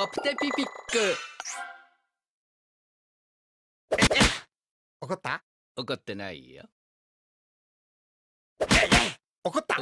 コプテピピック怒った怒ってないよ怒った